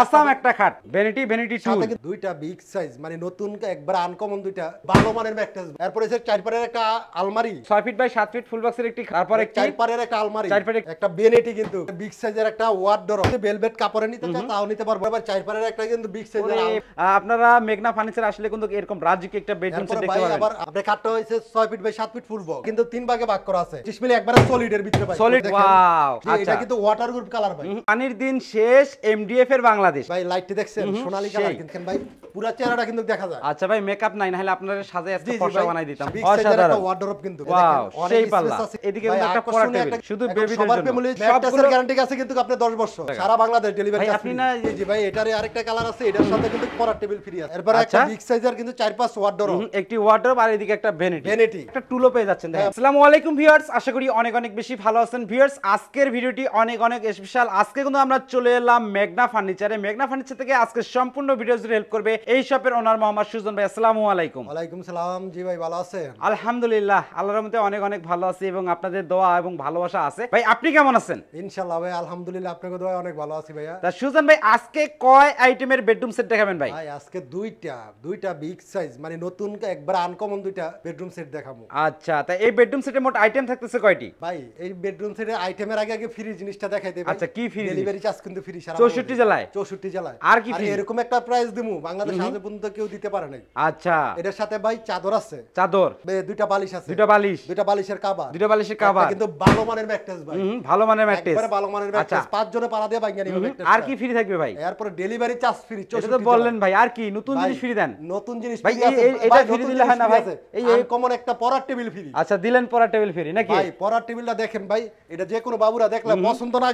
আসাম একটা খাট vanity vanity two দুইটা বিগ সাইজ মানে নতুন একবার আনকমন দুইটা ভালো মানের ম্যাট্রেস এরপর এসে চার পারের একটা আলমারি 6 ফিট বাই 7 ফিট ফুল বক্সের একটি তারপর মানে একটি চার পারের একটা আলমারি চার পারের একটা ভ্যানিটি কিন্তু বিগ সাইজের একটা ওয়ার্ডরোব ভেলভেট কাপড়ে নিতে চাও তাও নিতে পারবে আবার চার পারের একটা কিন্তু বিগ সাইজের আপনারা মেঘনা ফার্নিচার আসলে কিন্তু এরকম রাজিক একটা বেডরুম সেট দেখতে পাবেন আবার আপনাদের খাটটা হইছে 6 feet by 7 feet full box কিন্তু তিন ভাগে ভাগ করা আছে 30 মিলি একবারে সলিড এর ভিতরে সলিড ওয়াও আচ্ছা এটা কিন্তু ওয়াটার গ্রুপ কালার ভাই পানির দিন শেষ এমডিএফ এর বাংলা বাংলাদেশ ভাই লাইটটি দেখছেন সোনালী কালার কিনছেন ভাই পুরো চেহারাটা কিন্তু দেখা যায় আচ্ছা ভাই মেকআপ নাই না আপনাদের সাজে বানাই দিতাম অসাধারণ ওয়ার্ডরোব কিন্তু ওয়াও সেই পাল্লা এদিকে একটা শুধু বেবিদের জন্য গ্যারান্টি আছে কিন্তু আপনি 10 সারা বাংলাদেশ ডেলিভারি আপনি না জি ভাই এটারে আরেকটা কালার আছে এটার সাথে কিন্তু পড়া ফ্রি আছে এরপর একটা বিগ আচ্ছা। সাইজার কিন্তু চার পাঁচ ওয়ার্ডরোব একটি ওয়ার্ডরোব আর এদিকে একটা ভ্যানিটি ভ্যানিটি একটা টুলও পেয়ে যাচ্ছেন দেখেন হ্যাঁ। আসসালামু আলাইকুম ভিউয়ার্স আশা করি অনেক অনেক বেশি ভালো আছেন ভিউয়ার্স আজকের ভিডিওটি অনেক অনেক স্পেশাল আজকে কিন্তু আমরা চলে এলাম মেঘনা ফার্নিচারে মেঘনা ফার্নিচার থেকে আজকে সম্পূর্ণ ভিডিও জুড়ে হেল্প করবে এই শপের ওনার মোহাম্মদ সুজন ভাই আসসালামু আলাইকুম ওয়ালাইকুম সালাম জি ভাই ভালো আছেন আলহামদুলিল্লাহ আল্লাহর রহমতে অনেক অনেক ভালো আছি এবং আপনাদের দোয়া এবং ভালোবাসা আছে ভাই আপনি কেমন আছেন ইনশাআল্লাহ ভাই আলহামদুলিল্লাহ আপনাকে দোয়া অনেক ভালো আছি ভাইয়া তা সুজন ভাই আজকে কয় আইটেমের বেডরুম সেট দেখাবেন ভাই আজকে দুইটা দুইটা বিগ সাইজ মানে নতুন একবার আনকমন দুইটা বেডরুম সেট দেখাবো আচ্ছা তা এই বেডরুম সেটে মোট আইটেম থাকতেছে কয়টি ভাই এই বেডরুম সেটে আইটেমের আগে আগে ফ্রি জিনিসটা দেখাই দেব আচ্ছা কি ফ্রি ডেলিভারি চার্জ কিন্তু ফ্রি সারা 64 জেলায় 64 জেলায় আর কি এরকম একটা প্রাইস দিমু বাংলাদেশ পর্যন্ত আর কি ফ্রি থাকবে ভাই এরপর ডেলিভারি চার্জ ফ্রি তো বললেন ভাই আর কি নতুন জিনিস ফ্রি দেন নতুন জিনিস টেবিল ফ্রি আচ্ছা, দিলেন পড়ার টেবিল ফ্রি নাকি ভাই টেবিলটা দেখেন ভাই এটা যে কোনো বাবুরা দেখলে পছন্দ না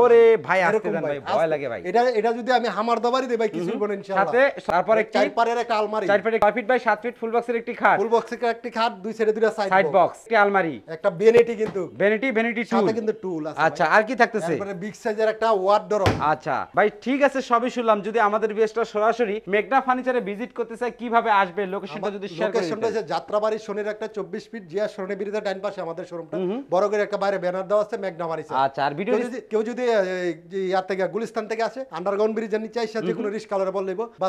করে ভাই আসতে ভয় লাগে ভাই এটা এটা যদি আমি হামার দবারি দেই ভাই কিছু বলেন সাথে তারপরে চার একটা আলমারি চার পারে ফিট বাই 7 ফিট ফুল বক্সের একটি খাট ফুল বক্সের একটি খাট দুই সাইডে দুটো সাইড বক্স একটি আলমারি একটা বেনেটি কিন্তু বেনেটি বেনেটি টুল সাথে কিন্তু টুল আছে আচ্ছা আর কি থাকতেছে তারপরে বিগ সাইজের একটা ওয়ার্ডরোব আচ্ছা ভাই ঠিক আছে সবই শুনলাম যদি আমাদের বেস্টটা সরাসরি মেঘনা ফার্নিচারে ভিজিট করতে চায় কিভাবে আসবে লোকেশনটা যদি শেয়ার করেন লোকেশনটা হচ্ছে যাত্রাবাড়ি শনির একটা 24 ফিট জিয়া সরণি বিরুদ্ধে ডান পাশে আমাদের শোরুমটা বড় করে একটা বাইরে ব্যানার দেওয়া আছে মেঘনা ফার্নিচার আচ্ছা আর ভিডিও কেউ যদি ইয়ার থেকে গুলিস্তান থেকে আসে আন্ডারগ্রাউন্ড ব্রিজ নিচে এসে যে কোনো রিস্ক কালার বল বা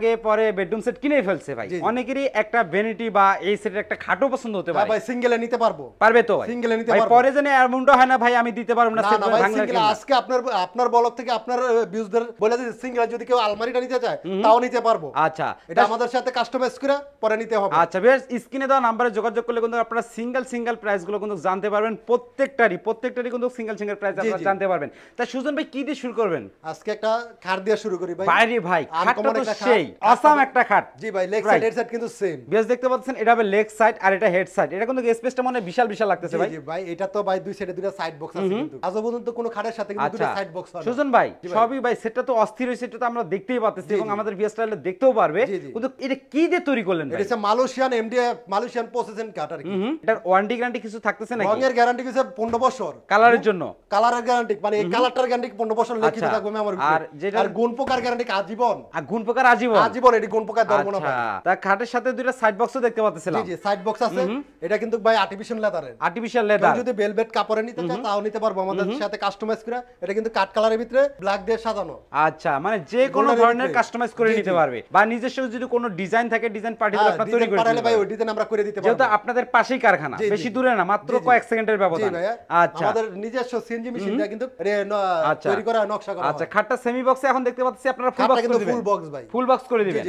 আগে পরে বেডরুম সেট কিনে ফেলছে ভাই অনেকেরই একটা ভ্যানিটি বা এই সেটের একটা খাটও পছন্দ হতে হ্যাঁ পারে ভাই সিঙ্গেলে নিতে পারবো পারবে তো সিঙ্গেলে নিতে পারবো পরে জেনে অ্যামাউন্টও হয় না ভাই আমি দিতে পারবো না সেট ভাঙা আজকে আপনার আপনার ব্লগ থেকে আপনার ভিউজদের বলে যে সিঙ্গেল যদি কেউ আলমারিটা নিতে চায় তাও নিতে পারবো আচ্ছা এটা আমাদের সাথে কাস্টমাইজ করে পরে নিতে হবে আচ্ছা বেশ স্ক্রিনে দেওয়া নম্বরে যোগাযোগ করলে কিন্তু আপনারা সিঙ্গেল সিঙ্গেল প্রাইস গুলো কিন্তু জানতে পারবেন প্রত্যেকটারই প্রত্যেকটারই কিন্তু সিঙ্গেল সিঙ্গেল প্রাইস আপনারা জানতে পারবেন তা সুজন ভাই কি দিয়ে শুরু করবেন আজকে একটা খাট দিয়ে শুরু করি ভাই বাইরে ভাই খাটটা তো সেই আসাম একটা খাট জি ভাই লেগ সাইড হেড সাইড কিন্তু সেম বেশ দেখতে পাচ্ছেন এটা হবে লেগ সাইড আর এটা হেড সাইড এটা কিন্তু স্পেসটা বিশাল বিশাল লাগতেছে ভাই জি ভাই এটা তো ভাই দুই সাইডে দুটো সাইড বক্স আছে কিন্তু পর্যন্ত কোনো খাটের সাথে কিন্তু দুটো সাইড বক্স হয় সুজন ভাই সবই ভাই সেটটা তো অস্থির হইছে তো আমরা দেখতেই পাচ্ছি এবং আমাদের স্টাইলে দেখতেও পারবে কিন্তু এটা কি দিয়ে তৈরি করলেন ভাই এটা Malaysian MD Malaysian processing cut আর কি এটার ওয়ারেন্টি গ্যারান্টি কিছু থাকতেছে নাকি রঙের গ্যারান্টি মানে আচ্ছা। কিছু 15 বছর কালারের জন্য কালারের গ্যারান্টি মানে এই কালারটার গ্যারান্টি 15 বছর থাকবে আমার আর যেটা আর প্রকার গ্যারান্টি আজীবন আর গুণ প্রকার আজীবন আজীবন এটি কোন প্রকার না আচ্ছা। খাটের সাথে দুইটা সাইড বক্সও দেখতে পাচ্ছিলাম জি সাইড বক্স আছে এটা কিন্তু ভাই আর্টিফিশিয়াল লেদারের আর্টিফিশিয়াল লেদার যদি ভেলভেট কাপড়ে নিতে চাও তাও নিতে পারবো আমাদের সাথে কাস্টমাইজ করে এটা কিন্তু কাট কালারের ভিতরে ব্ল্যাক দিয়ে সাজানো আচ্ছা মানে যে ধরনের কাস্টমাইজ করে নিতে পারবে বা নিজস্ব যদি কোনো ডিজাইন থাকে ডিজাইন পার্টিকুলার আপনারা তৈরি করে ভাই ডিজাইন আমরা করে দিতে পারবো যেহেতু আপনাদের পাশেই কারখানা বেশি দূরে না মাত্র কয়েক সেকেন্ডের ব্যবধান আচ্ছা আমাদের নিজস্ব সিএনজি মেশিন দিয়ে কিন্তু আচ্ছা। তৈরি করা নকশা করা আচ্ছা খাটটা সেমি বক্সে এখন দেখতে পাচ্ছি আপনারা ফুল বক্স কিন্তু ফুল বক্স ভাই ফুল বক্স বক্স করে দিবেন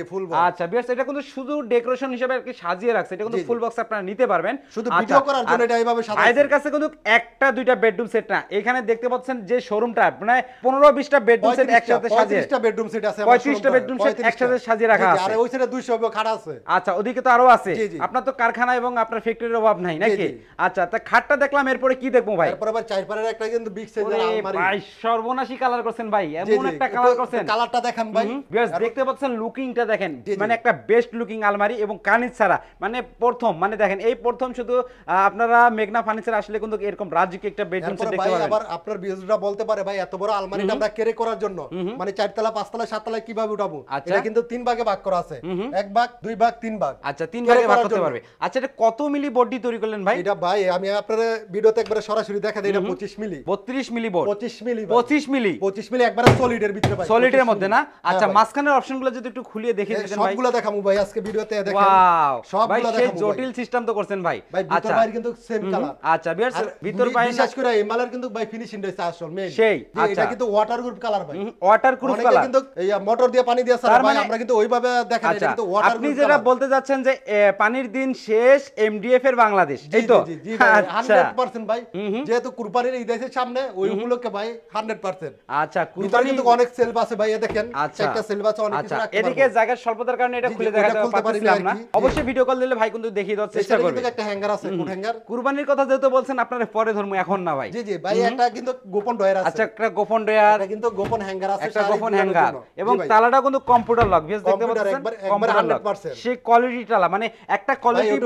আচ্ছা বিয়ার্স এটা কিন্তু শুধু ডেকোরেশন হিসেবে আর কি সাজিয়ে রাখছে এটা কিন্তু ফুল বক্স আপনারা নিতে পারবেন শুধু ভিডিও আচ্ছা, করার জন্য এটা এইভাবে সাজানো আইদের কাছে কিন্তু একটা দুইটা বেডরুম সেট না এখানে দেখতে পাচ্ছেন যে শোরুমটা মানে 15 20টা বেডরুম সেট একসাথে সাজিয়ে 35টা বেডরুম সেট আছে 35টা বেডরুম সেট একসাথে সাজিয়ে রাখা আছে আর ওই সাইডে 200 হবে খাট আছে আচ্ছা ওদিকে তো আরো আছে আপনার তো কারখানা এবং আপনার ফ্যাক্টরির অভাব নাই নাকি আচ্ছা তা খাটটা দেখলাম এরপরে কি দেখবো ভাই এরপরে আবার চার পারের একটা কিন্তু বিগ সাইজের আলমারি ভাই সর্বনাশী কালার করছেন ভাই এমন একটা কালার করছেন কালারটা দেখেন ভাই বিয়ার্স দেখতে পাচ্ছেন লুকিংটা দেখেন মানে একটা বেস্ট লুকিং আলমারি এবং কানিজ ছাড়া মানে প্রথম মানে দেখেন এই প্রথম শুধু আপনারা মেঘনা ফার্নিচার আসলে কিন্তু এরকম রাজ্যকে একটা বেডরুম সেট দেখতে পারেন আবার আপনার বিজনেসটা বলতে পারে ভাই এত বড় আলমারি আমরা কেরে করার জন্য মানে চারতলা পাঁচতলা সাততলা কিভাবে উঠাবো আচ্ছা। এটা কিন্তু তিন ভাগে ভাগ করা আছে এক ভাগ দুই ভাগ তিন ভাগ আচ্ছা তিন ভাগে ভাগ করতে পারবে আচ্ছা এটা কত মিলি বডি তৈরি করলেন ভাই এটা ভাই আমি আপনার ভিডিওতে একবার সরাসরি দেখা দেই এটা 25 মিলি 32 মিলি বোর্ড 25 মিলি 25 মিলি 25 মিলি একবারে সলিডের ভিতরে ভাই সলিডের মধ্যে না হ্যাঁ আচ্ছা মাসখানের অপশনগুলো যদি একটু খুলিয়ে হ্যাঁ, ভাই দেখামু ভাই আজকে ভিডিওতে দেখেন ওয়াও দেখামু জটিল সিস্টেম তো করছেন ভাই ভিতর আচ্ছা। কিন্তু সেম কালার আচ্ছা ভিতর করে এই মালার কিন্তু ভাই ফিনিশিং রয়েছে আসল সেই এটা আচ্ছা। কিন্তু ওয়াটার কালার ভাই ওয়াটার কালার কিন্তু এই মোটর দিয়ে পানি দিয়ে ভাই মানে- আমরা কিন্তু ওইভাবে আচ্ছা, কিন্তু ওয়াটার আপনি যেটা বলতে যাচ্ছেন যে পানির দিন শেষ এমডিএফ এর বাংলাদেশ এই তো 100% ভাই যেহেতু কুরবানির ঈদ আছে সামনে ওই উপলক্ষে ভাই 100% আচ্ছা কুরবানি কিন্তু অনেক সেলফ আছে ভাই দেখেন আচ্ছা একটা সেলফ আছে অনেক কিছু এদিকে জায়গার স্বল্পতার কারণে এটা খুলে দেখা পারছিলাম না অবশ্যই ভিডিও কল দিলে ভাই কিন্তু দেখিয়ে দেওয়ার চেষ্টা করবে একটা হ্যাঙ্গার আছে কোন হ্যাঙ্গার কুরবানির কথা যেহেতু বলছেন আপনার পরে ধর্ম এখন না ভাই জি জি ভাই এটা কিন্তু গোপন ডয়ার আছে আচ্ছা একটা গোপন ডয়ার এটা কিন্তু গোপন হ্যাঙ্গার আছে একটা গোপন হ্যাঙ্গার এবং তালাটা কিন্তু কম্পিউটার লক বেশ দেখতে পাচ্ছেন কম্পিউটার লক সে কোয়ালিটি তালা মানে একটা কোয়ালিটি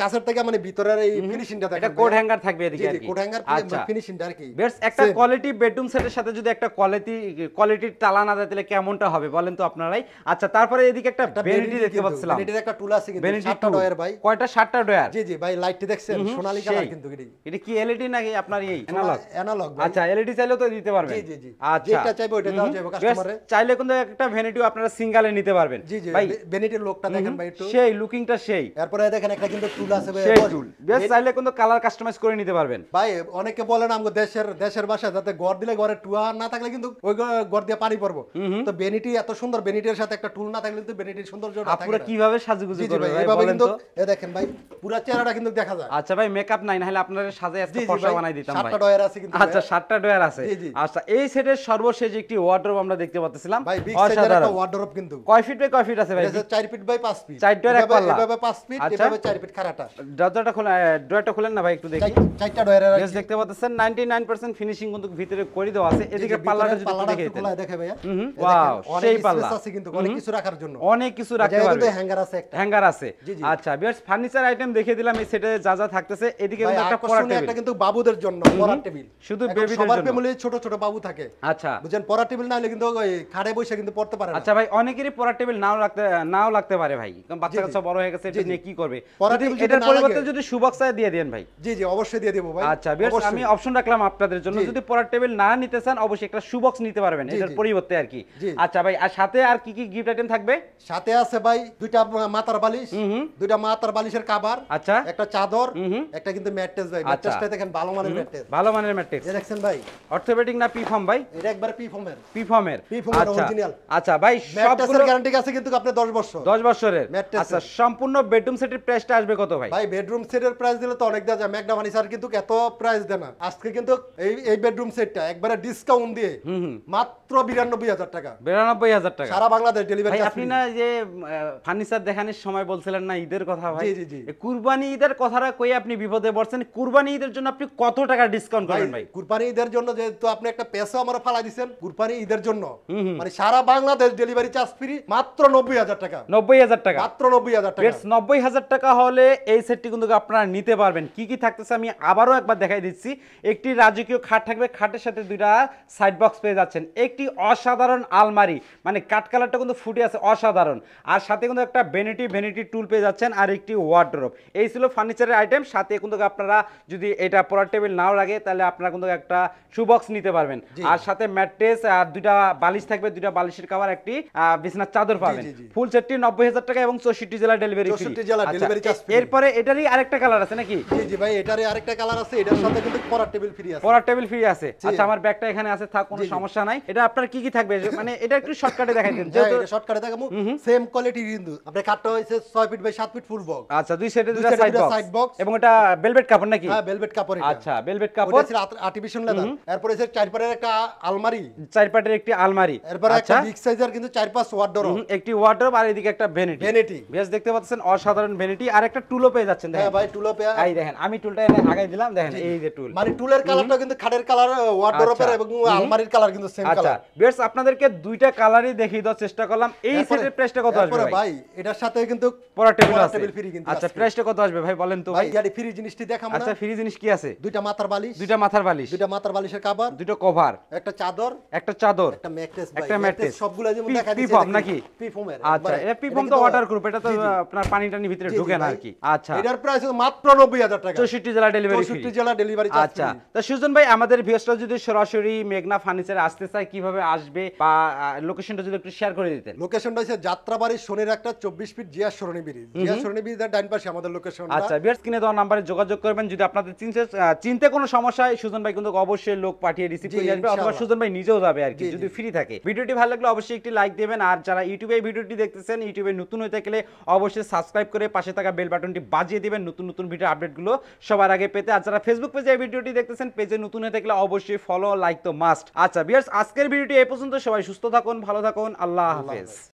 কাছের থেকে মানে ভিতরের এই ফিনিশিংটা থাকে এটা কোড হ্যাঙ্গার থাকবে এদিকে আচ্ছা। আর কি কোড হ্যাঙ্গার আচ্ছা ফিনিশিংটা আর কি বেশ একটা কোয়ালিটি বেডরুম সেটের সাথে যদি একটা কোয়ালিটি কোয়ালিটির তালা না দেয় তাহলে কেমনটা হবে বলেন তো আপনারাই আচ্ছা তারপরে এদিকে একটা ভ্যানিটি দেখতে পাচ্ছিলাম ভ্যানিটির একটা টুল আছে কিন্তু সাতটা ডয়ার ভাই কয়টা সাতটা ডয়ার জি জি ভাই লাইটটি দেখছেন সোনালী কালার কিন্তু এটা এটা কি এলইডি e নাকি আপনার এই অ্যানালগ অ্যানালগ আচ্ছা এলইডি e চাইলেও তো দিতে পারবেন জি জি জি আচ্ছা যেটা চাইবে ওটা দাও যাবে কাস্টমারে চাইলে কিন্তু একটা ভ্যানিটিও আপনারা সিঙ্গেলে নিতে পারবেন জি জি ভাই ভ্যানিটির লুকটা দেখেন ভাই একটু সেই লুকিংটা সেই এরপরে দেখেন একটা কিন্তু টুল আছে ভাই সেই টুল বেশ চাইলে কিন্তু কালার কাস্টমাইজ করে নিতে পারবেন ভাই অনেকে বলেন আমগো দেশের দেশের ভাষা যাতে ঘর দিলে ঘরে টুয়া না থাকলে কিন্তু ওই ঘর দিয়ে পানি পড়বো তো ভ্যানিটি এত সুন্দর ভ্যানিটির সাথে একটা টুল না থাকলে কিন্তু বেনিটির সৌন্দর্য না থাকে কিভাবে সাজুগুজু করবে ভাই এভাবে কিন্তু এ দেখেন ভাই পুরো চেহারাটা কিন্তু দেখা যায় আচ্ছা ভাই মেকআপ নাই নাহলে আপনাদের সাজে একটা ফর্সা বানাই দিতাম ভাই সাতটা ডয়ার আছে কিন্তু আচ্ছা সাতটা ডয়ার আছে আচ্ছা এই সেটের সর্বশেষ একটি ওয়ার্ডরোব আমরা দেখতে পাচ্ছিলাম ভাই বিগ সাইজের একটা ওয়ার্ডরোব কিন্তু কয় ফিট বাই কয় ফিট আছে ভাই 4 ফিট বাই 5 ফিট 4 ডয়ার এক পাল্লা এভাবে 5 ফিট আচ্ছা। এভাবে 4 ফিট খাড়াটা দরজাটা খোলা ডয়ারটা খুলেন না ভাই একটু দেখি চারটা ডয়ার আছে দেখতে পাচ্ছেন 99% ফিনিশিং কিন্তু ভিতরে করে দেওয়া আছে এদিকে পাল্লাটা যদি দেখে খোলা দেখে ভাই হুম ওয়াও সেই পাল্লা আছে কিন্তু নাও লাগতে পারে ভাই বাচ্চা বড় হয়ে গেছে কি করবে যদি দিয়ে দেন ভাই জি জি অবশ্যই দিয়ে দেব ভাই আচ্ছা আমি অপশন রাখলাম আপনাদের জন্য যদি পড়া টেবিল না নিতে চান অবশ্যই একটা সুবক্স নিতে পারবেন এটার পরিবর্তে আর কি আচ্ছা ভাই আর সাথে আর কি কি গিফট আইটেম থাকবে সাথে আছে ভাই দুইটা মাথার বালিশ দুইটা মাথার বালিশের কভার আচ্ছা একটা চাদর একটা কিন্তু ম্যাট্রেস ভাই ম্যাট্রেসটা আচ্ছা। দেখেন ভালো মানের ম্যাট্রেস ভালো মানের ম্যাট্রেস এ দেখছেন ভাই অর্থোপেডিক না পি ভাই এটা একবার পি ফর্মের পি অরিজিনাল আচ্ছা ভাই সবগুলোর গ্যারান্টি আছে কিন্তু আপনি 10 বছর 10 বছরের আচ্ছা সম্পূর্ণ বেডরুম সেটের প্রাইসটা আসবে কত ভাই ভাই বেডরুম সেটের প্রাইস দিলে তো অনেক দেয়া যায় ম্যাকডা ফার্নিচার কিন্তু এত প্রাইস দেয় না আজকে কিন্তু এই এই বেডরুম সেটটা একবারে ডিসকাউন্ট দিয়ে মাত্র 92000 টাকা 92000 টাকা সারা বাংলাদেশ আমাদের ডেলিভারি আপনি না যে ফার্নিচার দেখানোর সময় বলছিলেন না ঈদের কথা ভাই জি জি কুরবানি ঈদের কথাটা কই আপনি বিপদে পড়ছেন কুরবানি ঈদের জন্য আপনি কত টাকা ডিসকাউন্ট করেন ভাই কুরবানি ঈদের জন্য যেহেতু আপনি একটা পেসা আমরা ফালা দিবেন কুরবানি ঈদের জন্য মানে সারা বাংলাদেশ ডেলিভারি চার্জ ফ্রি মাত্র 90000 টাকা 90000 টাকা মাত্র 90000 টাকা বেশ 90000 টাকা হলে এই সেটটি কিন্তু আপনারা নিতে পারবেন কি কি থাকতেছে আমি আবারও একবার দেখাই দিচ্ছি একটি রাজকীয় খাট থাকবে খাটের সাথে দুইটা সাইড বক্স পেয়ে যাচ্ছেন একটি অসাধারণ আলমারি মানে কাট কালারটা কিন্তু ফুটে আছে অসাধারণ আর সাথে কিন্তু একটা ভেনিটি ভেনিটি টুল পেয়ে যাচ্ছেন আর একটি ওয়ার্ড্রপ এই ছিল ফার্নিচারের আইটেম সাথে কিন্তু আপনারা যদি এটা পড়ার টেবিল নাও লাগে তাহলে আপনারা কিন্তু একটা সুবক্স নিতে পারবেন আর সাথে ম্যাট্রেস আর দুইটা বালিশ থাকবে দুইটা বালিশের কভার একটি বিছনার চাদর পাবেন ফুল সেটটি নব্বই হাজার টাকা এবং চৌষট্টি জেলা ডেলিভারি আচ্ছা, এরপরে এটারই আরেকটা কালার আছে নাকি আচ্ছা, আমার ব্যাগটা এখানে আছে থাক কোনো সমস্যা নাই এটা আপনার কি কি থাকবে মানে এটা একটু শর্টকাটে দেখাই দিন যেহেতু অসাধারণ ভেনিটি আর একটা টুলও পেয়ে যাচ্ছেন হ্যাঁ ভাই পেয়ে দেখেন আমি টুলটা এনে আগাই দিলাম দেখেন এই যে টুল মানে টুলের কালারটা কিন্তু খাটের কালার আচ্ছা। এবং আলমারির কালার কিন্তু সেম বেশ আচ্ছা। আপনাদেরকে দুইটা কালারই দেখিয়ে দেওয়ার চেষ্টা করলাম এই সেটের প্রাইসটা কত আসবে ভাই এটার সাথে কিন্তু পড়া টেবিল আছে আচ্ছা প্রাইসটা কত আসবে ভাই বলেন তো ভাই ফ্রি জিনিসটি দেখাম আচ্ছা ফ্রি জিনিস কি আছে দুইটা মাথার বালিশ দুইটা মাথার বালিশ দুইটা মাথার বালিশের কভার কভার একটা চাদর একটা চাদর একটা ম্যাট্রেস একটা ম্যাট্রেস সবগুলো যেমন দেখা পিফম নাকি পিফমের আচ্ছা এটা পিফম তো ওয়াটার গ্রুপ এটা তো আপনার পানি টানির ভিতরে ঢোকে না আর কি আচ্ছা এটার প্রাইস মাত্র 90000 টাকা 64 জেলা ডেলিভারি 64 জেলা ডেলিভারি চার্জ আচ্ছা তো সুজন ভাই আমাদের ভিউয়ার্সরা যদি সরাসরি মেঘনা ফার্নিচার আসতে চায় কিভাবে আসবে বা লোকেশনটা যদি একটু শেয়ার করে দিতেন লোকেশনটা হচ্ছে যাত্রাবাড়ির শনির একটা চব্বিশ feet Zia bridge Zia bridge পাশে আমাদের লোকেশন আচ্ছা বিয়ার স্ক্রিনে দেওয়া নাম্বারে যোগাযোগ করবেন যদি আপনাদের চিনতে চিনতে কোনো সমস্যা হয় সুজন ভাই কিন্তু অবশ্যই লোক পাঠিয়ে রিসিভ করে আসবে অথবা সুজন ভাই নিজেও যাবে আর কি যদি ফ্রি থাকে ভিডিওটি ভালো লাগলে অবশ্যই একটি লাইক দেবেন আর যারা ইউটিউবে এই ভিডিওটি দেখতেছেন ইউটিউবে নতুন হয়ে থাকলে অবশ্যই সাবস্ক্রাইব করে পাশে থাকা বেল বাটনটি বাজিয়ে দেবেন নতুন নতুন ভিডিও আপডেটগুলো সবার আগে পেতে আর যারা ফেসবুক পেজে এই ভিডিওটি দেখতেছেন পেজে নতুন হয়ে থাকলে অবশ্যই ফলো লাইক তো মাস্ট আচ্ছা বিয়ার্স আজকের ভিডিওটি এ পর্যন্ত সবাই সুস্থ থাকুন ভালো থাকুন আল্লাহ palavras. vezes.